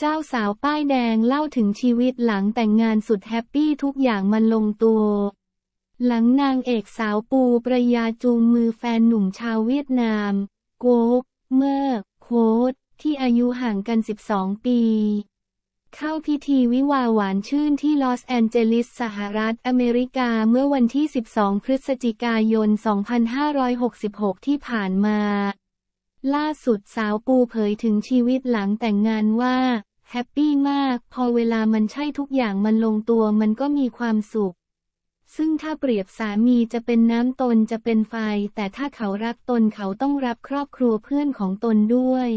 เจ้าสาวป้ายแดงเล่าถึงชีวิตหลังแต่งงานสุดแฮปปี้ทุกอย่างมันลงตัว หลังนางเอกสาวปูประยาจูงมือแฟนหนุ่มชาวเวียดนาม โกกเมอร์โคดที่อายุห่างกัน 12 ปี เข้าพิธีวิวาหวานชื่นที่ลอสแอนเจลิสสหรัฐอเมริกาเมื่อวันที่ 12 พฤศจิกายน 2566 ที่ผ่านมา ล่าสุดสาวปูเผยถึงชีวิตหลังแต่งงานว่าแฮปปี้มาก พอเวลามันใช่ทุกอย่างมันลงตัวมันก็มีความสุข ซึ่งถ้าเปรียบสามีจะเป็นน้ำตนจะเป็นไฟ แต่ถ้าเขารักตนเขาต้องรับครอบครัวเพื่อนของตนด้วย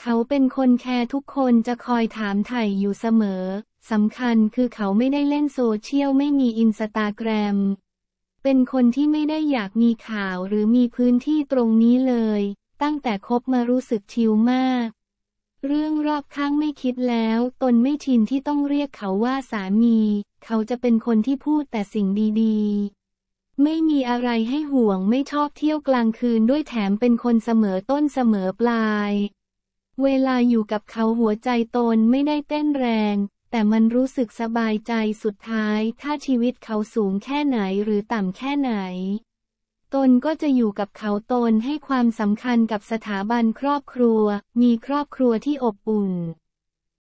เขาเป็นคนแคร์ทุกคนจะคอยถามไถ่อยู่เสมอสำคัญคือเขาไม่ได้เล่นโซเชียลไม่มีอินสตาแกรม เป็นคนที่ไม่ได้อยากมีข่าวหรือมีพื้นที่ตรงนี้เลย ตั้งแต่คบมารู้สึกชิลมากเรื่องรอบข้างไม่คิดแล้ว ตนไม่ชินที่ต้องเรียกเขาว่าสามี เขาจะเป็นคนที่พูดแต่สิ่งดีๆ ไม่มีอะไรให้ห่วงไม่ชอบเที่ยวกลางคืนด้วยแถมเป็นคนเสมอต้นเสมอปลาย เวลาอยู่กับเขาหัวใจตนไม่ได้เต้นแรง แต่มันรู้สึกสบายใจสุดท้าย ถ้าชีวิตเขาสูงแค่ไหนหรือต่ำแค่ไหนตนก็จะอยู่กับเขาตนให้ความสำคัญกับสถาบันครอบครัว มีครอบครัวที่อบอุ่น